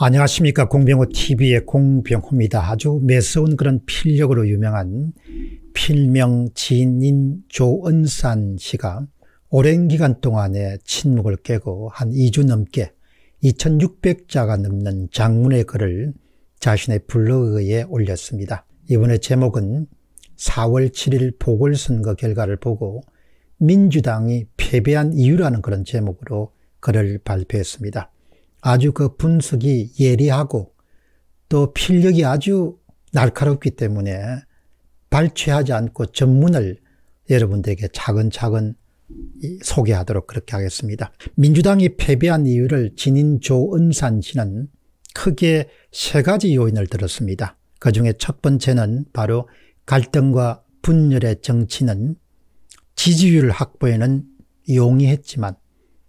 안녕하십니까 공병호TV의 공병호입니다. 아주 매서운 그런 필력으로 유명한 필명 지인인 조은산 씨가 오랜 기간 동안에 침묵을 깨고 한 2주 넘게 2600자가 넘는 장문의 글을 자신의 블로그에 올렸습니다. 이번에 제목은 4월 7일 보궐선거 결과를 보고 민주당이 패배한 이유라는 그런 제목으로 글을 발표했습니다. 아주 그 분석이 예리하고 또 필력이 아주 날카롭기 때문에 발췌하지 않고 전문을 여러분들에게 차근차근 소개하도록 그렇게 하겠습니다. 민주당이 패배한 이유를 진인 조은산 씨는 크게 세 가지 요인을 들었습니다. 그 중에 첫 번째는 바로 갈등과 분열의 정치는 지지율 확보에는 용이했지만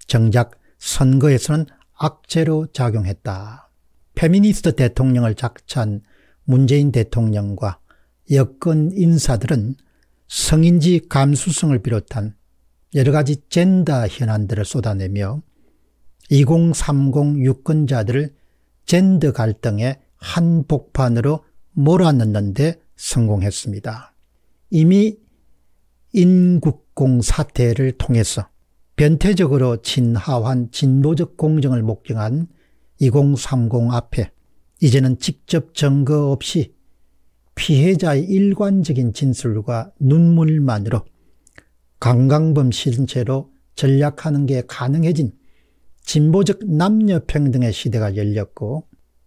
정작 선거에서는 악재로 작용했다. 페미니스트 대통령을 작찬 문재인 대통령과 여권 인사들은 성인지 감수성을 비롯한 여러 가지 젠다 현안들을 쏟아내며 2030 유권자들을 젠더 갈등의 한복판으로 몰아넣는데 성공했습니다. 이미 인국공 사태를 통해서 변태적으로 진화한 진보적 공정을 목격한 2030 앞에 이제는 직접 증거 없이 피해자의 일관적인 진술과 눈물만으로 강강범 신체로 전략하는 게 가능해진 진보적 남녀평등의 시대가 열렸고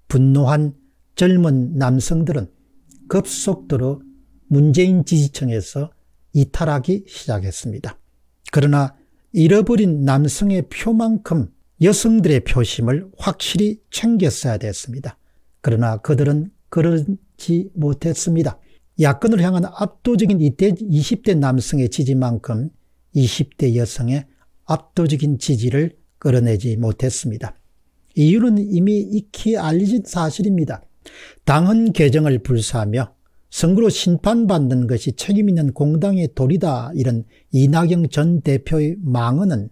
분노한 젊은 남성들은 급속도로 문재인 지지층에서 이탈하기 시작했습니다. 그러나 잃어버린 남성의 표만큼 여성들의 표심을 확실히 챙겼어야 됐습니다. 그러나 그들은 그러지 못했습니다. 야권을 향한 압도적인 이때 20대 남성의 지지만큼 20대 여성의 압도적인 지지를 끌어내지 못했습니다. 이유는 이미 익히 알려진 사실입니다. 당헌 개정을 불사하며 선거로 심판받는 것이 책임있는 공당의 도리다 이런 이낙영 전 대표의 망언은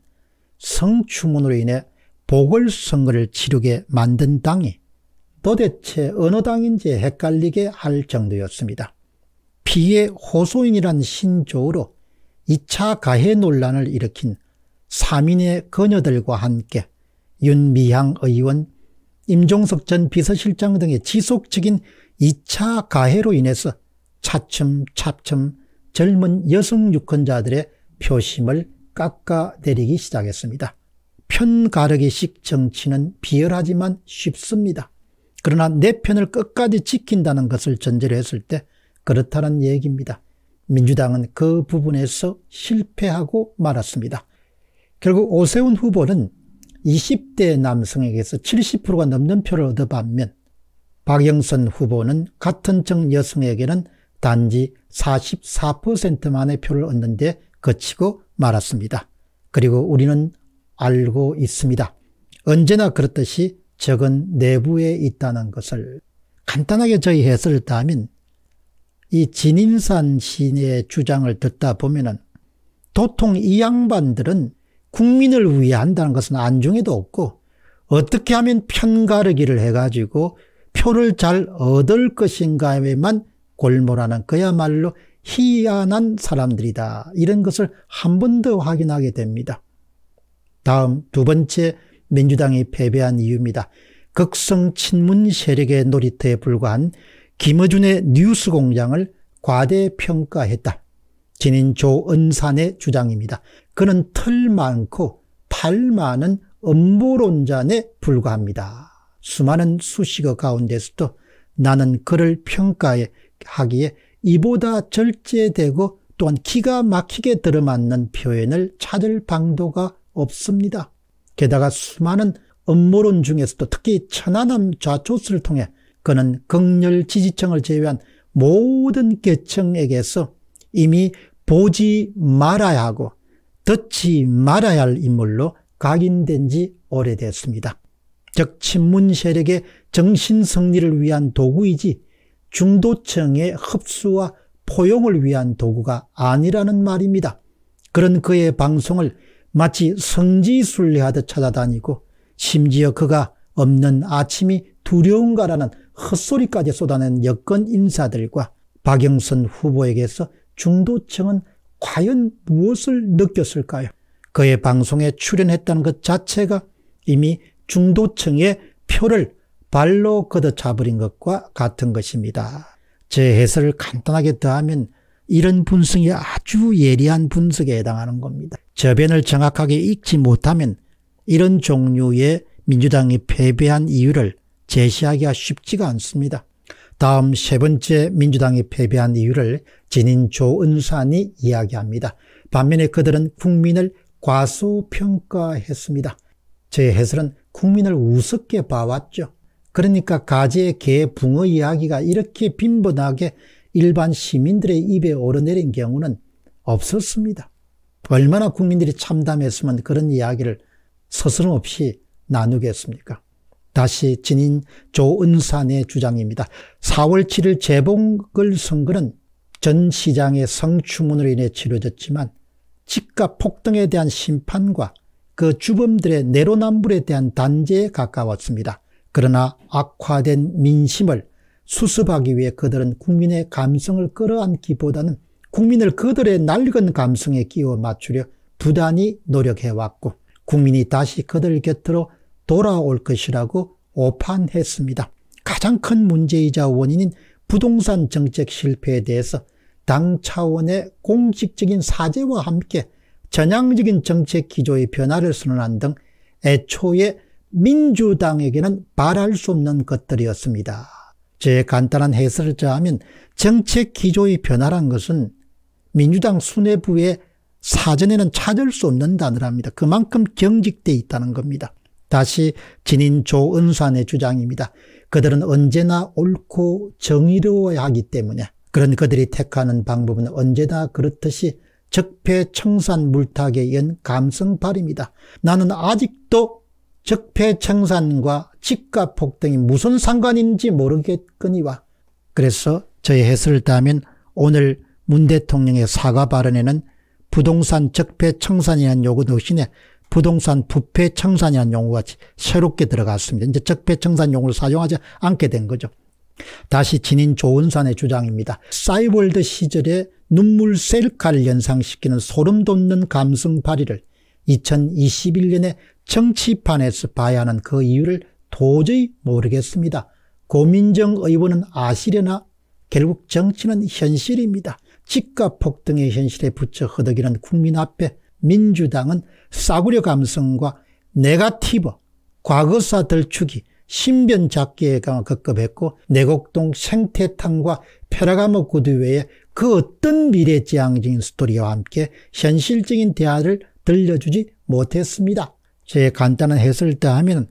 성추문으로 인해 보궐선거를 치르게 만든 당이 도대체 어느 당인지 헷갈리게 할 정도였습니다. 피해 호소인이란 신조어로 2차 가해 논란을 일으킨 3인의 그녀들과 함께 윤미향 의원, 임종석 전 비서실장 등의 지속적인 2차 가해로 인해서 차츰차츰 젊은 여성 유권자들의 표심을 깎아내리기 시작했습니다. 편가르기식 정치는 비열하지만 쉽습니다. 그러나 내 편을 끝까지 지킨다는 것을 전제로 했을 때 그렇다는 얘기입니다. 민주당은 그 부분에서 실패하고 말았습니다. 결국 오세훈 후보는 20대 남성에게서 70%가 넘는 표를 얻어 반면 박영선 후보는 같은 정 여성에게는 단지 44%만의 표를 얻는 데거치고 말았습니다. 그리고 우리는 알고 있습니다. 언제나 그렇듯이 적은 내부에 있다는 것을 간단하게 저희 해설을 따면 이 진인산 시인의 주장을 듣다 보면은 도통 이 양반들은 국민을 위한다는 것은 안중에도 없고 어떻게 하면 편가르기를 해가지고 표를 잘 얻을 것인가에만 골몰하는 그야말로 희한한 사람들이다. 이런 것을 한 번 더 확인하게 됩니다. 다음 두 번째 민주당이 패배한 이유입니다. 극성 친문 세력의 놀이터에 불과한 김어준의 뉴스 공장을 과대평가했다. 진인 조은산의 주장입니다. 그는 틀 많고 탈 많은 음모론자에 불과합니다. 수많은 수식어 가운데서도 나는 그를 평가하기에 이보다 절제되고 또한 기가 막히게 들어맞는 표현을 찾을 방도가 없습니다. 게다가 수많은 음모론 중에서도 특히 천안함 좌초스를 통해 그는 극렬 지지층을 제외한 모든 계층에게서 이미 보지 말아야 하고 듣지 말아야 할 인물로 각인된 지 오래됐습니다. 즉 친문 세력의 정신 승리를 위한 도구이지 중도층의 흡수와 포용을 위한 도구가 아니라는 말입니다. 그런 그의 방송을 마치 성지순례하듯 찾아다니고 심지어 그가 없는 아침이 두려운가라는 헛소리까지 쏟아낸 여권 인사들과 박영선 후보에게서 중도층은 과연 무엇을 느꼈을까요? 그의 방송에 출연했다는 것 자체가 이미 중도층의 표를 발로 걷어차버린 것과 같은 것입니다. 제 해설을 간단하게 더하면 이런 분석이 아주 예리한 분석에 해당하는 겁니다. 저변을 정확하게 읽지 못하면 이런 종류의 민주당이 패배한 이유를 제시하기가 쉽지가 않습니다. 다음 세 번째 민주당이 패배한 이유를 진인 조은산이 이야기합니다. 반면에 그들은 국민을 과소평가했습니다. 제 해설은 국민을 우습게 봐왔죠. 그러니까 가재, 개, 붕어 이야기가 이렇게 빈번하게 일반 시민들의 입에 오르내린 경우는 없었습니다. 얼마나 국민들이 참담했으면 그런 이야기를 서슴없이 나누겠습니까? 다시 진인 조은산의 주장입니다. 4월 7일 재봉글 선거는 전 시장의 성추문으로 인해 치러졌지만 집값 폭등에 대한 심판과 그 주범들의 내로남불에 대한 단죄에 가까웠습니다. 그러나 악화된 민심을 수습하기 위해 그들은 국민의 감성을 끌어안기보다는 국민을 그들의 낡은 감성에 끼워 맞추려 부단히 노력해왔고 국민이 다시 그들 곁으로 돌아올 것이라고 오판했습니다. 가장 큰 문제이자 원인인 부동산 정책 실패에 대해서 당 차원의 공식적인 사죄와 함께 전향적인 정책 기조의 변화를 선언한 등 애초에 민주당에게는 바랄 수 없는 것들이었습니다. 제 간단한 해설을 자하면 정책 기조의 변화란 것은 민주당 수뇌부의 사전에는 찾을 수 없는 단어랍니다. 그만큼 경직돼 있다는 겁니다. 다시 진인 조은산의 주장입니다. 그들은 언제나 옳고 정의로워야 하기 때문에 그런 그들이 택하는 방법은 언제나 그렇듯이 적폐청산 물타기에 연 감성팔입니다. 나는 아직도 적폐청산과 집값 폭등이 무슨 상관인지 모르겠거니와 그래서 저의 해설을 따면 오늘 문 대통령의 사과 발언에는 부동산 적폐청산이라는 요구 대신에 부동산 부패청산이라는 용어가 새롭게 들어갔습니다. 이제 적폐청산 용어를 사용하지 않게 된 거죠. 다시 진인 조은산의 주장입니다. 사이월드 시절에 눈물 셀카를 연상시키는 소름 돋는 감성 발휘를 2021년에 정치판에서 봐야 하는 그 이유를 도저히 모르겠습니다. 고민정 의원은 아시려나 결국 정치는 현실입니다. 집값 폭등의 현실에 부쳐 허덕이는 국민 앞에 민주당은 싸구려 감성과 네가티브, 과거사 들추기, 신변잡기에 급급했고 내곡동 생태탕과 페라가모 구두 외에 그 어떤 미래지향적인 스토리와 함께 현실적인 대화를 들려주지 못했습니다. 제 간단한 해설을 더하면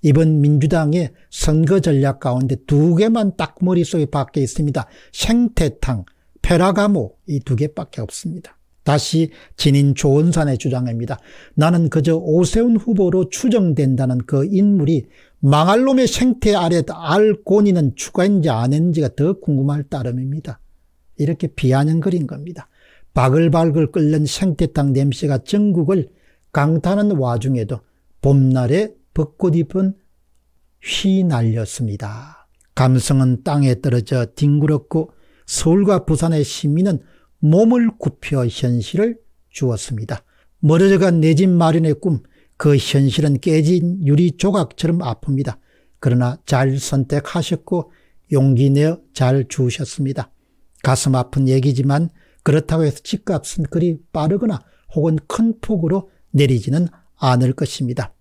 이번 민주당의 선거 전략 가운데 두 개만 딱 머릿속에 밖에 있습니다. 생태탕, 페라가모 이 두 개밖에 없습니다. 다시 진인 조은산의 주장입니다. 나는 그저 오세훈 후보로 추정된다는 그 인물이 망할 놈의 생태 아래 알 권위는 추가인지 안했지가더 궁금할 따름입니다. 이렇게 비아냥거린 겁니다. 바글바글 끓는 생태탕 냄새가 전국을 강타는 와중에도 봄날에 벚꽃 잎은 휘날렸습니다. 감성은 땅에 떨어져 뒹구렸고 서울과 부산의 시민은 몸을 굽혀 현실을 주었습니다. 멀어져간 내 집 마련의 꿈, 그 현실은 깨진 유리 조각처럼 아픕니다. 그러나 잘 선택하셨고 용기 내어 잘 주셨습니다. 가슴 아픈 얘기지만 그렇다고 해서 집값은 그리 빠르거나 혹은 큰 폭으로 내리지는 않을 것입니다.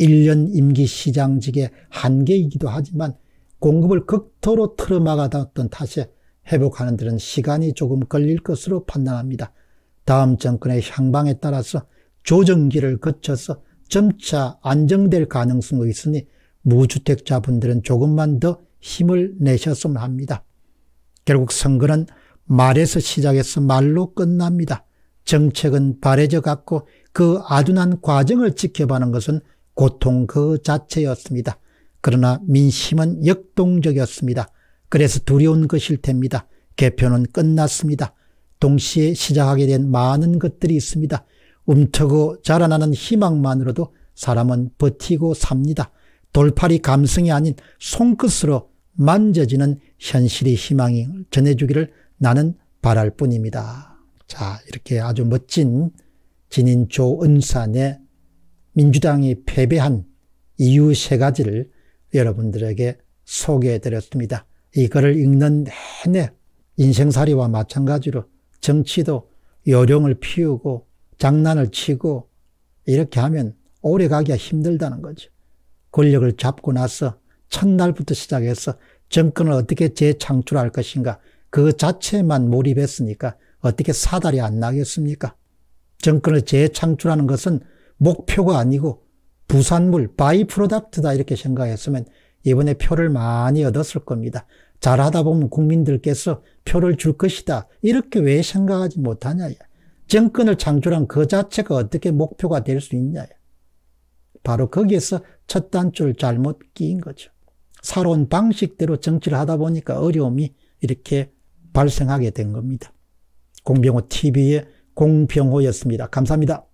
1년 임기 시장직의 한계이기도 하지만 공급을 극도로 틀어막아뒀던 탓에 회복하는 데는 시간이 조금 걸릴 것으로 판단합니다. 다음 정권의 향방에 따라서 조정기를 거쳐서 점차 안정될 가능성도 있으니 무주택자분들은 조금만 더 힘을 내셨으면 합니다. 결국 선거는 말에서 시작해서 말로 끝납니다. 정책은 바래져 갔고 그 아둔한 과정을 지켜보는 것은 고통 그 자체였습니다. 그러나 민심은 역동적이었습니다. 그래서 두려운 것일 텐입니다 개표는 끝났습니다. 동시에 시작하게 된 많은 것들이 있습니다. 움트고 자라나는 희망만으로도 사람은 버티고 삽니다. 돌팔이 감성이 아닌 손끝으로 만져지는 현실의 희망을 전해주기를 나는 바랄 뿐입니다. 자 이렇게 아주 멋진 진인 조은산의 민주당이 패배한 이유 세 가지를 여러분들에게 소개해드렸습니다. 이 글을 읽는 내내 인생살이와 마찬가지로 정치도 요령을 피우고 장난을 치고 이렇게 하면 오래 가기가 힘들다는 거죠. 권력을 잡고 나서 첫날부터 시작해서 정권을 어떻게 재창출할 것인가 그 자체만 몰입했으니까 어떻게 사달이 안 나겠습니까? 정권을 재창출하는 것은 목표가 아니고 부산물, 바이프로덕트다 이렇게 생각했으면 이번에 표를 많이 얻었을 겁니다. 잘하다 보면 국민들께서 표를 줄 것이다. 이렇게 왜 생각하지 못하냐. 정권을 창출한 그 자체가 어떻게 목표가 될 수 있냐. 바로 거기에서 첫 단추를 잘못 끼인 거죠. 살아온 방식대로 정치를 하다 보니까 어려움이 이렇게 발생하게 된 겁니다. 공병호 TV의 공병호였습니다. 감사합니다.